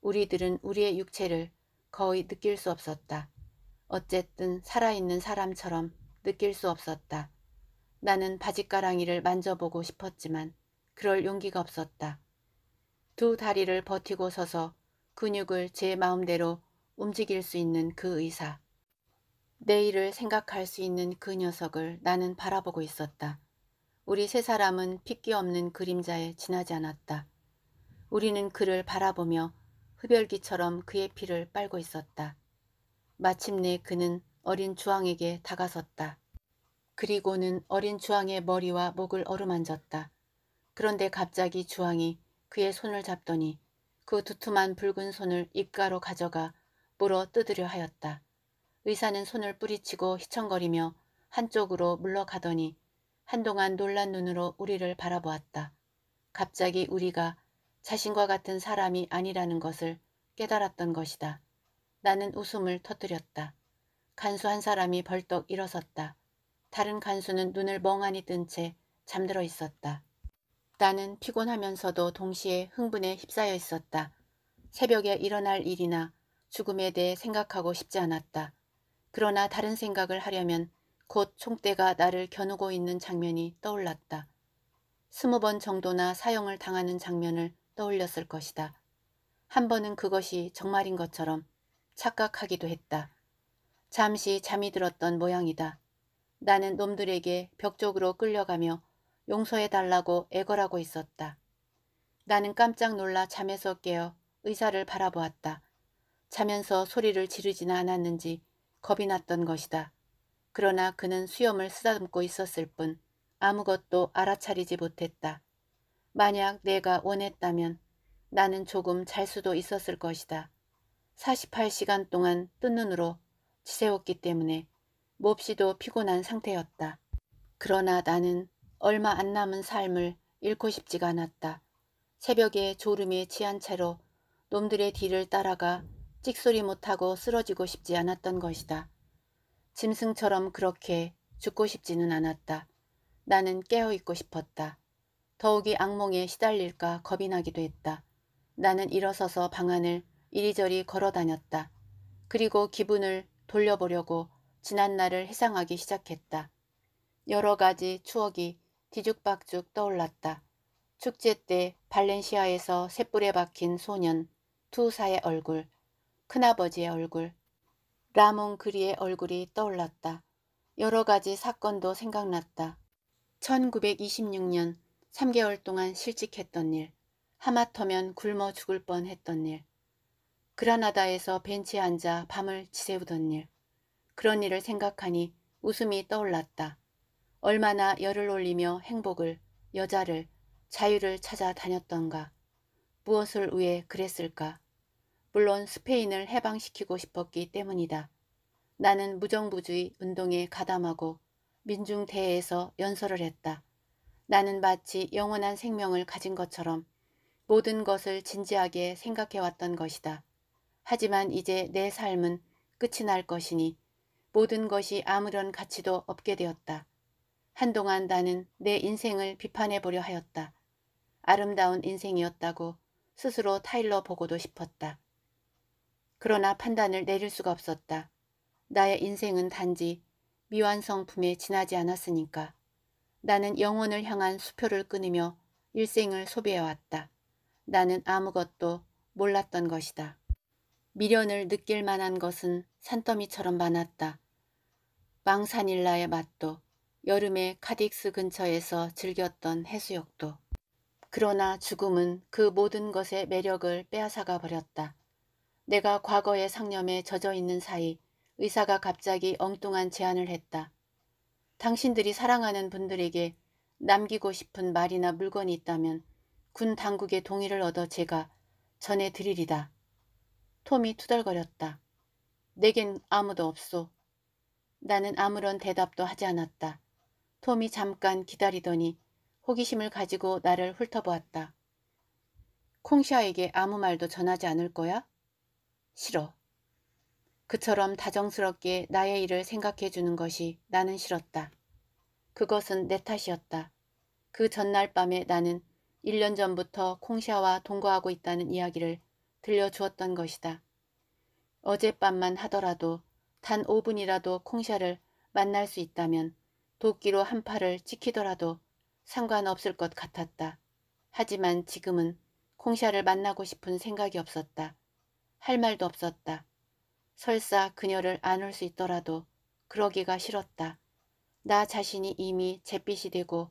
우리들은 우리의 육체를 거의 느낄 수 없었다. 어쨌든 살아있는 사람처럼 느낄 수 없었다. 나는 바지가랑이를 만져보고 싶었지만 그럴 용기가 없었다. 두 다리를 버티고 서서 근육을 제 마음대로 움직일 수 있는 그 의사. 내일을 생각할 수 있는 그 녀석을 나는 바라보고 있었다. 우리 세 사람은 핏기 없는 그림자에 지나지 않았다. 우리는 그를 바라보며 흡혈귀처럼 그의 피를 빨고 있었다. 마침내 그는 어린 주황에게 다가섰다. 그리고는 어린 주황의 머리와 목을 어루만졌다. 그런데 갑자기 주황이 그의 손을 잡더니 그 두툼한 붉은 손을 입가로 가져가 물어 뜯으려 하였다. 의사는 손을 뿌리치고 휘청거리며 한쪽으로 물러가더니 한동안 놀란 눈으로 우리를 바라보았다. 갑자기 우리가 자신과 같은 사람이 아니라는 것을 깨달았던 것이다. 나는 웃음을 터뜨렸다. 간수 한 사람이 벌떡 일어섰다. 다른 간수는 눈을 멍하니 뜬 채 잠들어 있었다. 나는 피곤하면서도 동시에 흥분에 휩싸여 있었다. 새벽에 일어날 일이나 죽음에 대해 생각하고 싶지 않았다. 그러나 다른 생각을 하려면 곧 총대가 나를 겨누고 있는 장면이 떠올랐다. 스무 번 정도나 사형을 당하는 장면을 떠올렸을 것이다. 한 번은 그것이 정말인 것처럼 착각하기도 했다. 잠시 잠이 들었던 모양이다. 나는 놈들에게 벽 쪽으로 끌려가며 용서해달라고 애걸하고 있었다. 나는 깜짝 놀라 잠에서 깨어 의사를 바라보았다. 자면서 소리를 지르지는 않았는지 겁이 났던 것이다. 그러나 그는 수염을 쓰다듬고 있었을 뿐 아무것도 알아차리지 못했다. 만약 내가 원했다면 나는 조금 잘 수도 있었을 것이다. 48시간 동안 뜬 눈으로 지새웠기 때문에 몹시도 피곤한 상태였다. 그러나 나는 얼마 안 남은 삶을 잃고 싶지가 않았다. 새벽에 졸음에 취한 채로 놈들의 뒤를 따라가 찍소리 못하고 쓰러지고 싶지 않았던 것이다. 짐승처럼 그렇게 죽고 싶지는 않았다. 나는 깨어있고 싶었다. 더욱이 악몽에 시달릴까 겁이 나기도 했다. 나는 일어서서 방안을 이리저리 걸어다녔다. 그리고 기분을 돌려보려고 지난날을 회상하기 시작했다. 여러 가지 추억이 뒤죽박죽 떠올랐다. 축제 때 발렌시아에서 쇳뿔에 박힌 소년, 두 사의 얼굴, 큰아버지의 얼굴, 라몽 그리의 얼굴이 떠올랐다. 여러 가지 사건도 생각났다. 1926년 3개월 동안 실직했던 일, 하마터면 굶어 죽을 뻔했던 일, 그라나다에서 벤치에 앉아 밤을 지새우던 일, 그런 일을 생각하니 웃음이 떠올랐다. 얼마나 열을 올리며 행복을, 여자를, 자유를 찾아 다녔던가. 무엇을 위해 그랬을까? 물론 스페인을 해방시키고 싶었기 때문이다. 나는 무정부주의 운동에 가담하고 민중대회에서 연설을 했다. 나는 마치 영원한 생명을 가진 것처럼 모든 것을 진지하게 생각해왔던 것이다. 하지만 이제 내 삶은 끝이 날 것이니 모든 것이 아무런 가치도 없게 되었다. 한동안 나는 내 인생을 비판해보려 하였다. 아름다운 인생이었다고 스스로 타일러 보고도 싶었다. 그러나 판단을 내릴 수가 없었다. 나의 인생은 단지 미완성품에 지나지 않았으니까. 나는 영혼을 향한 수표를 끊으며 일생을 소비해왔다. 나는 아무것도 몰랐던 것이다. 미련을 느낄 만한 것은 산더미처럼 많았다. 망산일라의 맛도 여름에 카딕스 근처에서 즐겼던 해수욕도 그러나 죽음은 그 모든 것의 매력을 빼앗아가 버렸다. 내가 과거의 상념에 젖어 있는 사이 의사가 갑자기 엉뚱한 제안을 했다. 당신들이 사랑하는 분들에게 남기고 싶은 말이나 물건이 있다면 군 당국의 동의를 얻어 제가 전해드리리다. 톰이 투덜거렸다. 내겐 아무도 없소. 나는 아무런 대답도 하지 않았다. 톰이 잠깐 기다리더니 호기심을 가지고 나를 훑어보았다. 콩샤에게 아무 말도 전하지 않을 거야? 싫어. 그처럼 다정스럽게 나의 일을 생각해 주는 것이 나는 싫었다. 그것은 내 탓이었다. 그 전날 밤에 나는 1년 전부터 콩샤와 동거하고 있다는 이야기를 들려주었던 것이다. 어젯밤만 하더라도 단 5분이라도 콩샤를 만날 수 있다면 도끼로 한 팔을 지키더라도 상관없을 것 같았다. 하지만 지금은 콩샤를 만나고 싶은 생각이 없었다. 할 말도 없었다. 설사 그녀를 안을 수 있더라도 그러기가 싫었다. 나 자신이 이미 잿빛이 되고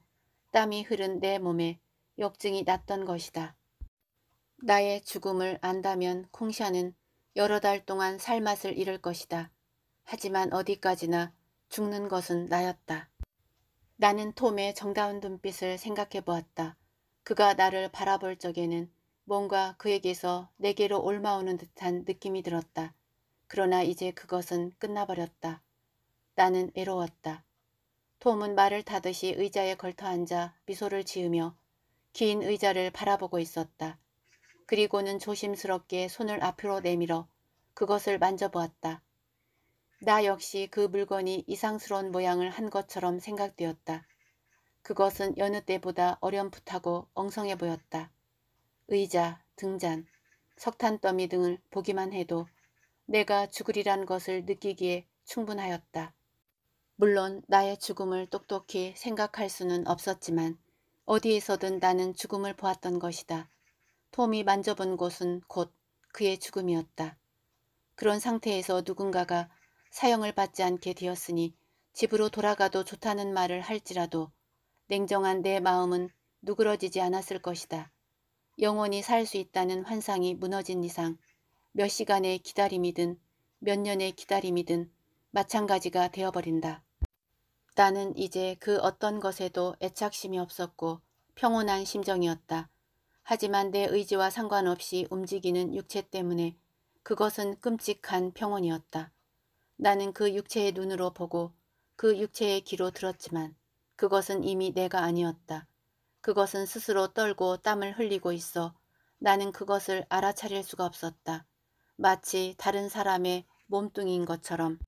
땀이 흐른 내 몸에 역증이 났던 것이다. 나의 죽음을 안다면 콩샤는 여러 달 동안 살맛을 잃을 것이다. 하지만 어디까지나 죽는 것은 나였다. 나는 톰의 정다운 눈빛을 생각해 보았다. 그가 나를 바라볼 적에는 뭔가 그에게서 내게로 옮아오는 듯한 느낌이 들었다. 그러나 이제 그것은 끝나버렸다. 나는 외로웠다 톰은 말을 타듯이 의자에 걸터앉아 미소를 지으며 긴 의자를 바라보고 있었다. 그리고는 조심스럽게 손을 앞으로 내밀어 그것을 만져보았다. 나 역시 그 물건이 이상스러운 모양을 한 것처럼 생각되었다. 그것은 여느 때보다 어렴풋하고 엉성해 보였다. 의자, 등잔, 석탄더미 등을 보기만 해도 내가 죽으리란 것을 느끼기에 충분하였다. 물론 나의 죽음을 똑똑히 생각할 수는 없었지만 어디에서든 나는 죽음을 보았던 것이다. 톰이 만져본 곳은 곧 그의 죽음이었다. 그런 상태에서 누군가가 사형을 받지 않게 되었으니 집으로 돌아가도 좋다는 말을 할지라도 냉정한 내 마음은 누그러지지 않았을 것이다. 영원히 살 수 있다는 환상이 무너진 이상 몇 시간의 기다림이든 몇 년의 기다림이든 마찬가지가 되어버린다. 나는 이제 그 어떤 것에도 애착심이 없었고 평온한 심정이었다. 하지만 내 의지와 상관없이 움직이는 육체 때문에 그것은 끔찍한 평온이었다. 나는 그 육체의 눈으로 보고 그 육체의 귀로 들었지만 그것은 이미 내가 아니었다. 그것은 스스로 떨고 땀을 흘리고 있어 나는 그것을 알아차릴 수가 없었다. 마치 다른 사람의 몸뚱인 것처럼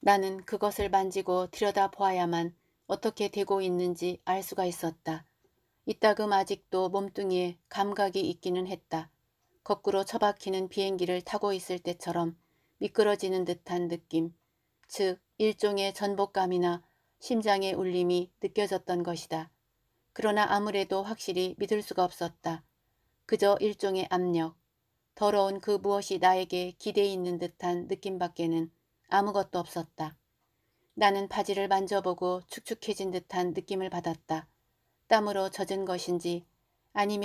나는 그것을 만지고 들여다보아야만 어떻게 되고 있는지 알 수가 있었다. 이따금 아직도 몸뚱이에 감각이 있기는 했다. 거꾸로 처박히는 비행기를 타고 있을 때처럼 미끄러지는 듯한 느낌, 즉 일종의 전복감이나 심장의 울림이 느껴졌던 것이다. 그러나 아무래도 확실히 믿을 수가 없었다. 그저 일종의 압력, 더러운 그 무엇이 나에게 기대 있는 듯한 느낌밖에는 아무것도 없었다. 나는 바지를 만져보고 축축해진 듯한 느낌을 받았다. 땀으로 젖은 것인지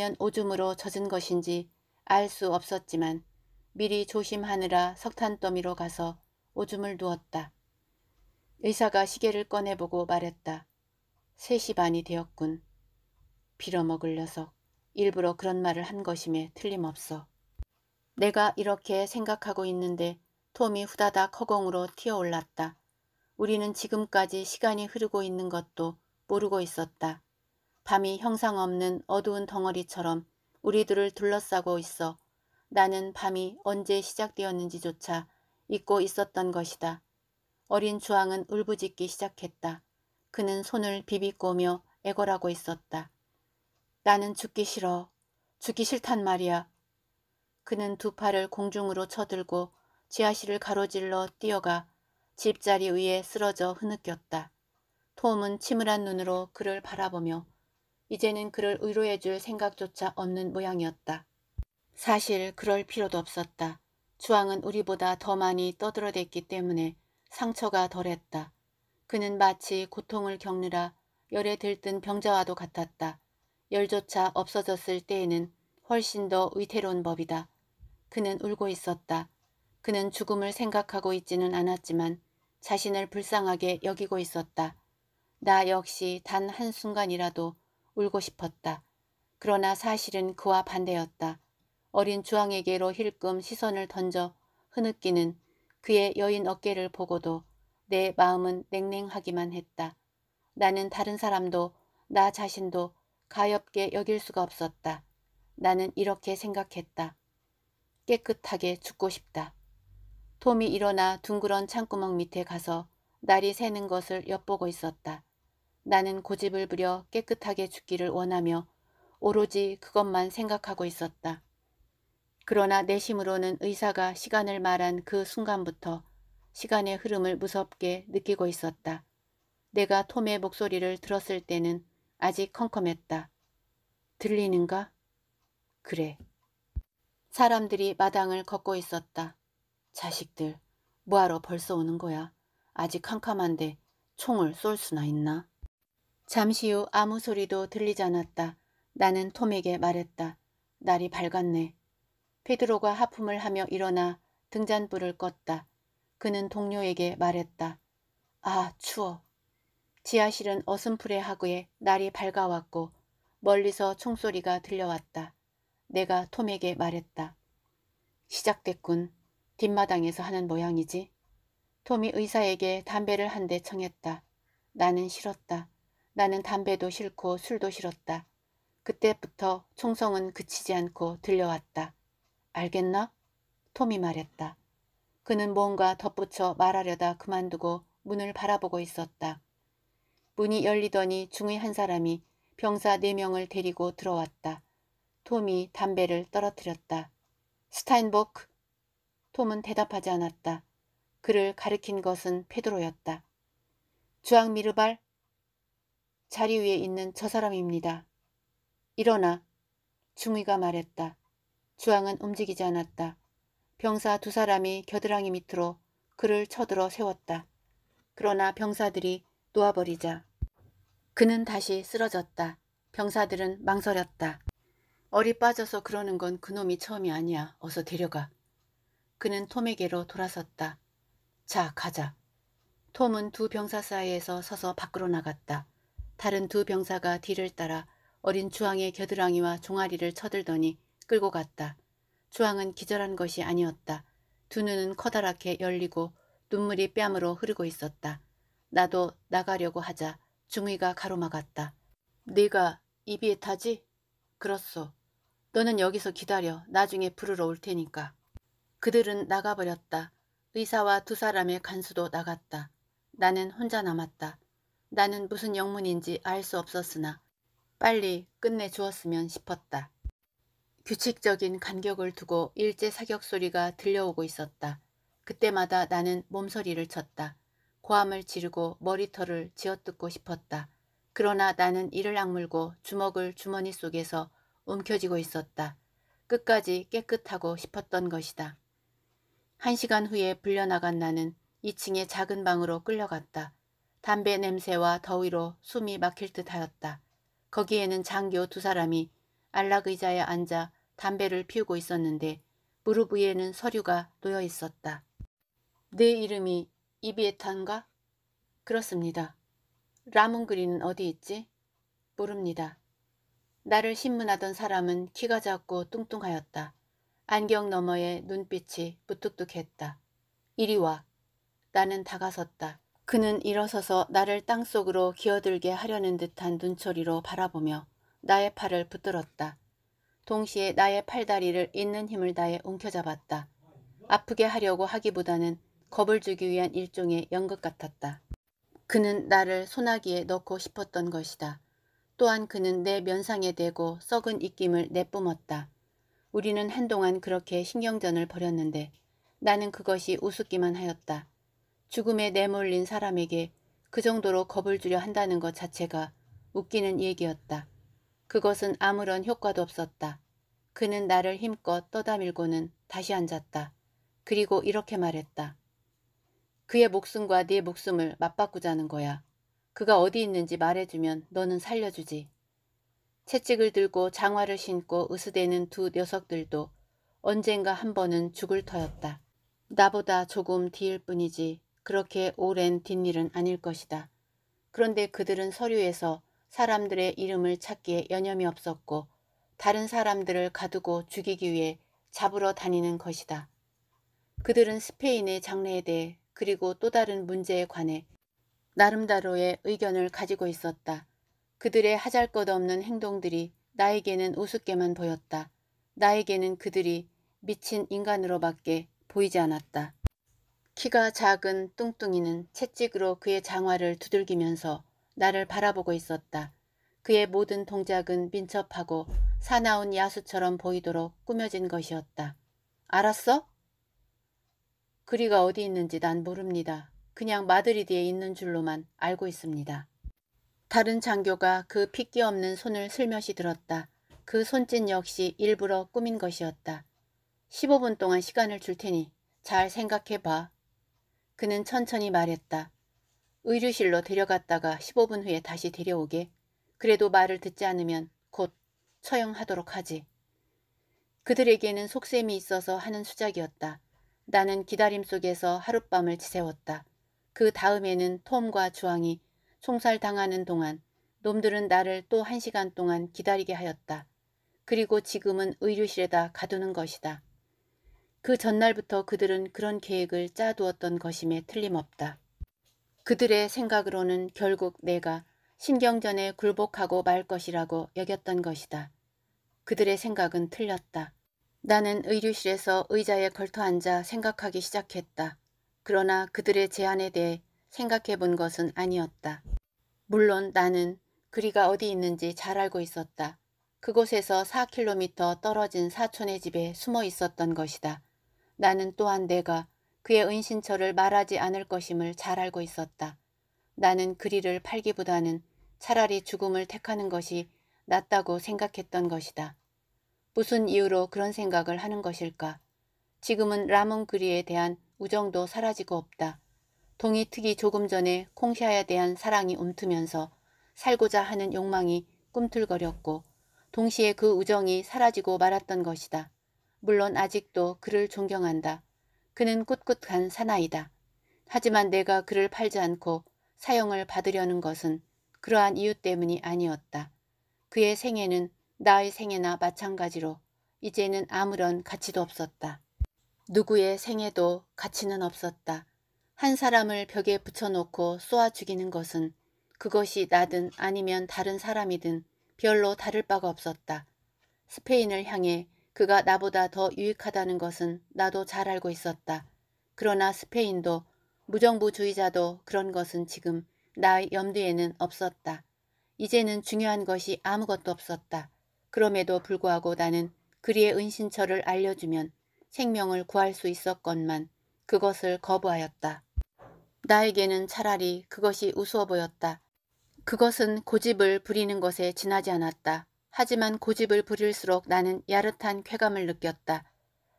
아니면 오줌으로 젖은 것인지 알 수 없었지만 미리 조심하느라 석탄더미로 가서 오줌을 누웠다. 의사가 시계를 꺼내보고 말했다. 3시 반이 되었군. 빌어먹을 녀석. 일부러 그런 말을 한 것임에 틀림없어. 내가 이렇게 생각하고 있는데 톰이 후다닥 허공으로 튀어올랐다. 우리는 지금까지 시간이 흐르고 있는 것도 모르고 있었다. 밤이 형상없는 어두운 덩어리처럼 우리들을 둘러싸고 있어 나는 밤이 언제 시작되었는지조차 잊고 있었던 것이다. 어린 주황은 울부짖기 시작했다. 그는 손을 비비꼬며 애걸하고 있었다. 나는 죽기 싫어. 죽기 싫단 말이야. 그는 두 팔을 공중으로 쳐들고 지하실을 가로질러 뛰어가 집자리 위에 쓰러져 흐느꼈다. 톰은 침울한 눈으로 그를 바라보며 이제는 그를 위로해줄 생각조차 없는 모양이었다. 사실 그럴 필요도 없었다. 주황은 우리보다 더 많이 떠들어댔기 때문에 상처가 덜했다. 그는 마치 고통을 겪느라 열에 들뜬 병자와도 같았다. 열조차 없어졌을 때에는 훨씬 더 위태로운 법이다. 그는 울고 있었다. 그는 죽음을 생각하고 있지는 않았지만 자신을 불쌍하게 여기고 있었다. 나 역시 단 한순간이라도 울고 싶었다. 그러나 사실은 그와 반대였다. 어린 주황에게로 힐끔 시선을 던져 흐느끼는 그의 여인 어깨를 보고도 내 마음은 냉랭하기만 했다. 나는 다른 사람도 나 자신도 가엽게 여길 수가 없었다. 나는 이렇게 생각했다. 깨끗하게 죽고 싶다. 톰이 일어나 둥그런 창구멍 밑에 가서 날이 새는 것을 엿보고 있었다. 나는 고집을 부려 깨끗하게 죽기를 원하며 오로지 그것만 생각하고 있었다. 그러나 내심으로는 의사가 시간을 말한 그 순간부터 시간의 흐름을 무섭게 느끼고 있었다. 내가 톰의 목소리를 들었을 때는 아직 컴컴했다. 들리는가? 그래. 사람들이 마당을 걷고 있었다. 자식들, 뭐하러 벌써 오는 거야? 아직 캄캄한데 총을 쏠 수나 있나? 잠시 후 아무 소리도 들리지 않았다. 나는 톰에게 말했다. 날이 밝았네. 페드로가 하품을 하며 일어나 등잔불을 껐다. 그는 동료에게 말했다. 아, 추워. 지하실은 어슴푸레 하고에 날이 밝아왔고 멀리서 총소리가 들려왔다. 내가 톰에게 말했다. 시작됐군. 뒷마당에서 하는 모양이지. 톰이 의사에게 담배를 한 대 청했다. 나는 싫었다. 나는 담배도 싫고 술도 싫었다. 그때부터 총성은 그치지 않고 들려왔다. 알겠나? 톰이 말했다. 그는 뭔가 덧붙여 말하려다 그만두고 문을 바라보고 있었다. 문이 열리더니 중의 한 사람이 병사 네 명을 데리고 들어왔다. 톰이 담배를 떨어뜨렸다. 스타인버크. 톰은 대답하지 않았다. 그를 가리킨 것은 페드로였다. 주앙 미르발. 자리 위에 있는 저 사람입니다. 일어나. 중위가 말했다. 주앙은 움직이지 않았다. 병사 두 사람이 겨드랑이 밑으로 그를 쳐들어 세웠다. 그러나 병사들이 놓아버리자 그는 다시 쓰러졌다. 병사들은 망설였다. 어리 빠져서 그러는 건 그놈이 처음이 아니야. 어서 데려가. 그는 톰에게로 돌아섰다. 자, 가자. 톰은 두 병사 사이에서 서서 밖으로 나갔다. 다른 두 병사가 뒤를 따라 어린 주황의 겨드랑이와 종아리를 쳐들더니 끌고 갔다. 주황은 기절한 것이 아니었다. 두 눈은 커다랗게 열리고 눈물이 뺨으로 흐르고 있었다. 나도 나가려고 하자 중위가 가로막았다. 네가 이비에 타지? 그렇소. 너는 여기서 기다려. 나중에 부르러 올 테니까. 그들은 나가버렸다. 의사와 두 사람의 간수도 나갔다. 나는 혼자 남았다. 나는 무슨 영문인지 알 수 없었으나 빨리 끝내주었으면 싶었다. 규칙적인 간격을 두고 일제 사격 소리가 들려오고 있었다. 그때마다 나는 몸서리를 쳤다. 고함을 지르고 머리털을 지어뜯고 싶었다. 그러나 나는 이를 악물고 주먹을 주머니 속에서 움켜쥐고 있었다. 끝까지 깨끗하고 싶었던 것이다. 한 시간 후에 불려나간 나는 2층의 작은 방으로 끌려갔다. 담배 냄새와 더위로 숨이 막힐 듯 하였다. 거기에는 장교 두 사람이 안락의자에 앉아 담배를 피우고 있었는데 무릎 위에는 서류가 놓여 있었다. 내 이름이 이비에탄가? 그렇습니다. 라몽그린은 어디 있지? 모릅니다. 나를 신문하던 사람은 키가 작고 뚱뚱하였다. 안경 너머의 눈빛이 무뚝뚝했다. 이리 와. 나는 다가섰다. 그는 일어서서 나를 땅속으로 기어들게 하려는 듯한 눈초리로 바라보며 나의 팔을 붙들었다. 동시에 나의 팔다리를 있는 힘을 다해 움켜잡았다. 아프게 하려고 하기보다는 겁을 주기 위한 일종의 연극 같았다. 그는 나를 소나기에 넣고 싶었던 것이다. 또한 그는 내 면상에 대고 썩은 입김을 내뿜었다. 우리는 한동안 그렇게 신경전을 벌였는데 나는 그것이 우습기만 하였다. 죽음에 내몰린 사람에게 그 정도로 겁을 주려 한다는 것 자체가 웃기는 얘기였다. 그것은 아무런 효과도 없었다. 그는 나를 힘껏 떠다밀고는 다시 앉았다. 그리고 이렇게 말했다. 그의 목숨과 네 목숨을 맞바꾸자는 거야. 그가 어디 있는지 말해주면 너는 살려주지. 채찍을 들고 장화를 신고 으스대는 두 녀석들도 언젠가 한 번은 죽을 터였다. 나보다 조금 뒤일 뿐이지 그렇게 오랜 뒷일은 아닐 것이다. 그런데 그들은 서류에서 사람들의 이름을 찾기에 여념이 없었고 다른 사람들을 가두고 죽이기 위해 잡으러 다니는 것이다. 그들은 스페인의 장래에 대해 그리고 또 다른 문제에 관해 나름대로의 의견을 가지고 있었다. 그들의 하잘것없는 행동들이 나에게는 우습게만 보였다. 나에게는 그들이 미친 인간으로밖에 보이지 않았다. 키가 작은 뚱뚱이는 채찍으로 그의 장화를 두들기면서 나를 바라보고 있었다. 그의 모든 동작은 민첩하고 사나운 야수처럼 보이도록 꾸며진 것이었다. 알았어? 그리가 어디 있는지 난 모릅니다. 그냥 마드리드에 있는 줄로만 알고 있습니다. 다른 장교가 그 핏기 없는 손을 슬며시 들었다. 그 손짓 역시 일부러 꾸민 것이었다. 15분 동안 시간을 줄 테니 잘 생각해봐. 그는 천천히 말했다. 의류실로 데려갔다가 15분 후에 다시 데려오게. 그래도 말을 듣지 않으면 곧 처형하도록 하지. 그들에게는 속셈이 있어서 하는 수작이었다. 나는 기다림 속에서 하룻밤을 지새웠다. 그 다음에는 톰과 주황이 총살당하는 동안 놈들은 나를 또 한 시간 동안 기다리게 하였다. 그리고 지금은 의료실에다 가두는 것이다. 그 전날부터 그들은 그런 계획을 짜두었던 것임에 틀림없다. 그들의 생각으로는 결국 내가 신경전에 굴복하고 말 것이라고 여겼던 것이다. 그들의 생각은 틀렸다. 나는 의류실에서 의자에 걸터 앉아 생각하기 시작했다. 그러나 그들의 제안에 대해 생각해 본 것은 아니었다. 물론 나는 그리가 어디 있는지 잘 알고 있었다. 그곳에서 4km 떨어진 사촌의 집에 숨어 있었던 것이다. 나는 또한 내가 그의 은신처를 말하지 않을 것임을 잘 알고 있었다. 나는 그리를 팔기보다는 차라리 죽음을 택하는 것이 낫다고 생각했던 것이다. 무슨 이유로 그런 생각을 하는 것일까? 지금은 라몬 그리에 대한 우정도 사라지고 없다. 동이 트기 조금 전에 콩샤에 대한 사랑이 움트면서 살고자 하는 욕망이 꿈틀거렸고 동시에 그 우정이 사라지고 말았던 것이다. 물론 아직도 그를 존경한다. 그는 꿋꿋한 사나이다. 하지만 내가 그를 팔지 않고 사형을 받으려는 것은 그러한 이유 때문이 아니었다. 그의 생애는 나의 생애나 마찬가지로 이제는 아무런 가치도 없었다. 누구의 생애도 가치는 없었다. 한 사람을 벽에 붙여놓고 쏘아 죽이는 것은 그것이 나든 아니면 다른 사람이든 별로 다를 바가 없었다. 스페인을 향해 그가 나보다 더 유익하다는 것은 나도 잘 알고 있었다. 그러나 스페인도 무정부주의자도 그런 것은 지금 나의 염두에는 없었다. 이제는 중요한 것이 아무것도 없었다. 그럼에도 불구하고 나는 그리의 은신처를 알려주면 생명을 구할 수 있었건만 그것을 거부하였다. 나에게는 차라리 그것이 우스워 보였다. 그것은 고집을 부리는 것에 지나지 않았다. 하지만 고집을 부릴수록 나는 야릇한 쾌감을 느꼈다.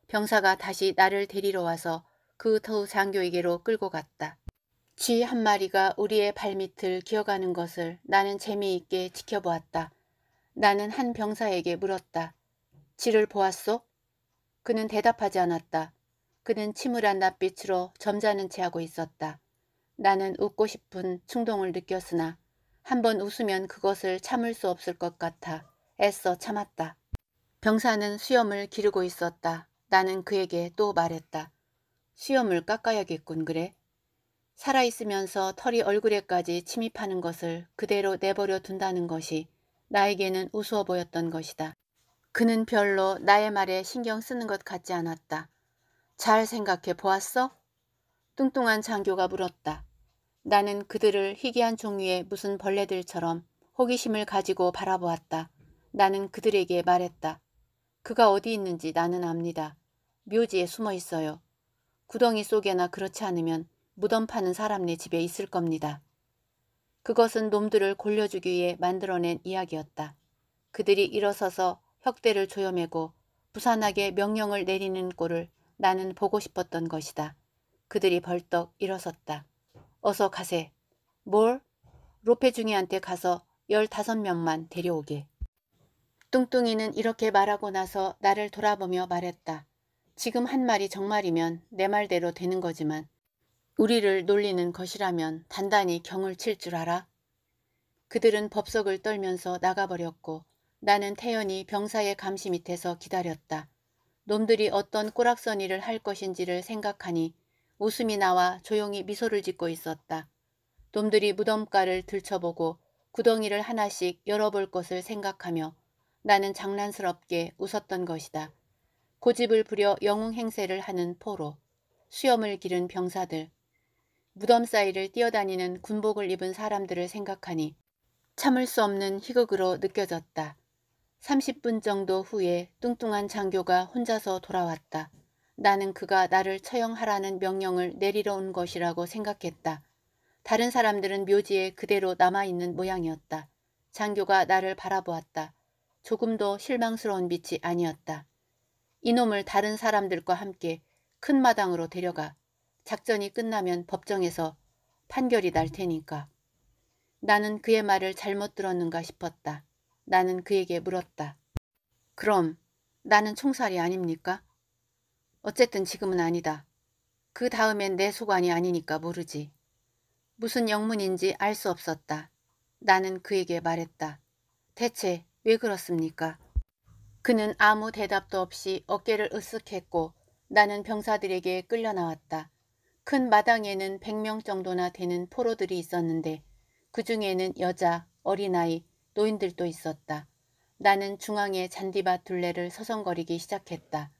병사가 다시 나를 데리러 와서 그 터우 장교에게로 끌고 갔다. 쥐 한 마리가 우리의 발밑을 기어가는 것을 나는 재미있게 지켜보았다. 나는 한 병사에게 물었다. 지를 보았소? 그는 대답하지 않았다. 그는 침울한 낯빛으로 점잖은 채하고 있었다. 나는 웃고 싶은 충동을 느꼈으나 한 번 웃으면 그것을 참을 수 없을 것 같아 애써 참았다. 병사는 수염을 기르고 있었다. 나는 그에게 또 말했다. 수염을 깎아야겠군 그래? 살아있으면서 털이 얼굴에까지 침입하는 것을 그대로 내버려 둔다는 것이 나에게는 우스워 보였던 것이다. 그는 별로 나의 말에 신경 쓰는 것 같지 않았다. 잘 생각해 보았어? 뚱뚱한 장교가 물었다. 나는 그들을 희귀한 종류의 무슨 벌레들처럼 호기심을 가지고 바라보았다. 나는 그들에게 말했다. 그가 어디 있는지 나는 압니다. 묘지에 숨어 있어요. 구덩이 속에나 그렇지 않으면 무덤 파는 사람네 집에 있을 겁니다. 그것은 놈들을 골려주기 위해 만들어낸 이야기였다. 그들이 일어서서 혁대를 조여매고 부산하게 명령을 내리는 꼴을 나는 보고 싶었던 것이다. 그들이 벌떡 일어섰다. 어서 가세. 뭘? 로페중이한테 가서 열다섯 명만 데려오게. 뚱뚱이는 이렇게 말하고 나서 나를 돌아보며 말했다. 지금 한 말이 정말이면 내 말대로 되는 거지만 우리를 놀리는 것이라면 단단히 경을 칠 줄 알아. 그들은 법석을 떨면서 나가버렸고 나는 태연히 병사의 감시 밑에서 기다렸다. 놈들이 어떤 꼬락서니를 할 것인지를 생각하니 웃음이 나와 조용히 미소를 짓고 있었다. 놈들이 무덤가를 들춰보고 구덩이를 하나씩 열어볼 것을 생각하며 나는 장난스럽게 웃었던 것이다. 고집을 부려 영웅 행세를 하는 포로, 수염을 기른 병사들, 무덤 사이를 뛰어다니는 군복을 입은 사람들을 생각하니 참을 수 없는 희극으로 느껴졌다. 30분 정도 후에 뚱뚱한 장교가 혼자서 돌아왔다. 나는 그가 나를 처형하라는 명령을 내리러 온 것이라고 생각했다. 다른 사람들은 묘지에 그대로 남아있는 모양이었다. 장교가 나를 바라보았다. 조금도 실망스러운 빛이 아니었다. 이놈을 다른 사람들과 함께 큰 마당으로 데려가 작전이 끝나면 법정에서 판결이 날 테니까. 나는 그의 말을 잘못 들었는가 싶었다. 나는 그에게 물었다. 그럼 나는 총살이 아닙니까? 어쨌든 지금은 아니다. 그 다음엔 내 소관이 아니니까 모르지. 무슨 영문인지 알 수 없었다. 나는 그에게 말했다. 대체 왜 그렇습니까? 그는 아무 대답도 없이 어깨를 으쓱했고 나는 병사들에게 끌려나왔다. 큰 마당에는 100명 정도나 되는 포로들이 있었는데 그 중에는 여자, 어린아이, 노인들도 있었다. 나는 중앙에 잔디밭 둘레를 서성거리기 시작했다.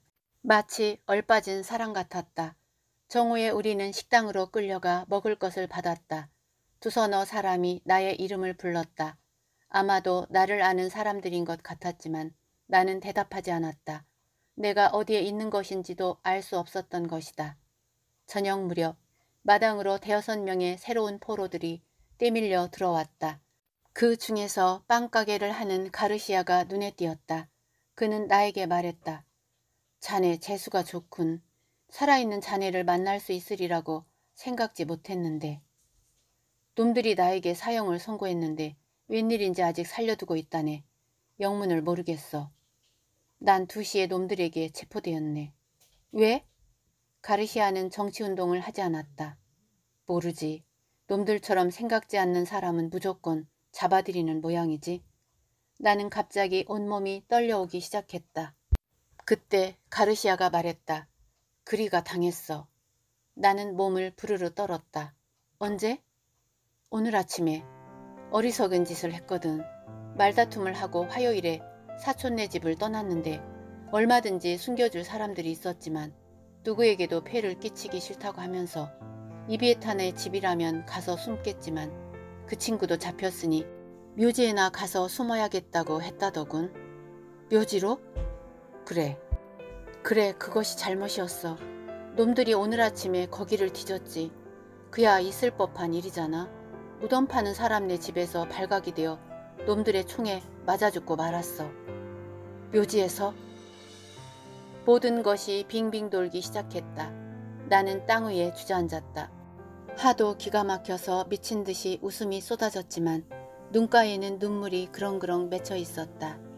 마치 얼빠진 사람 같았다. 정오에 우리는 식당으로 끌려가 먹을 것을 받았다. 두서너 사람이 나의 이름을 불렀다. 아마도 나를 아는 사람들인 것 같았지만 나는 대답하지 않았다. 내가 어디에 있는 것인지도 알 수 없었던 것이다. 저녁 무렵 마당으로 대여섯 명의 새로운 포로들이 떼밀려 들어왔다. 그 중에서 빵가게를 하는 가르시아가 눈에 띄었다. 그는 나에게 말했다. 자네 재수가 좋군. 살아있는 자네를 만날 수 있으리라고 생각지 못했는데. 놈들이 나에게 사형을 선고했는데 웬일인지 아직 살려두고 있다네. 영문을 모르겠어. 난 두시에 놈들에게 체포되었네. 왜? 가르시아는 정치운동을 하지 않았다. 모르지. 놈들처럼 생각지 않는 사람은 무조건 잡아들이는 모양이지. 나는 갑자기 온몸이 떨려오기 시작했다. 그때 가르시아가 말했다. 그리가 당했어. 나는 몸을 부르르 떨었다. 언제? 오늘 아침에 어리석은 짓을 했거든. 말다툼을 하고 화요일에 사촌네 집을 떠났는데 얼마든지 숨겨줄 사람들이 있었지만 누구에게도 폐를 끼치기 싫다고 하면서 이비에탄의 집이라면 가서 숨겠지만 그 친구도 잡혔으니 묘지에나 가서 숨어야겠다고 했다더군. 묘지로? 그래. 그래 그것이 잘못이었어. 놈들이 오늘 아침에 거기를 뒤졌지. 그야 있을 법한 일이잖아. 무덤 파는 사람네 집에서 발각이 되어 놈들의 총에 맞아 죽고 말았어. 묘지에서? 모든 것이 빙빙 돌기 시작했다. 나는 땅 위에 주저앉았다. 하도 기가 막혀서 미친 듯이 웃음이 쏟아졌지만 눈가에는 눈물이 그렁그렁 맺혀 있었다.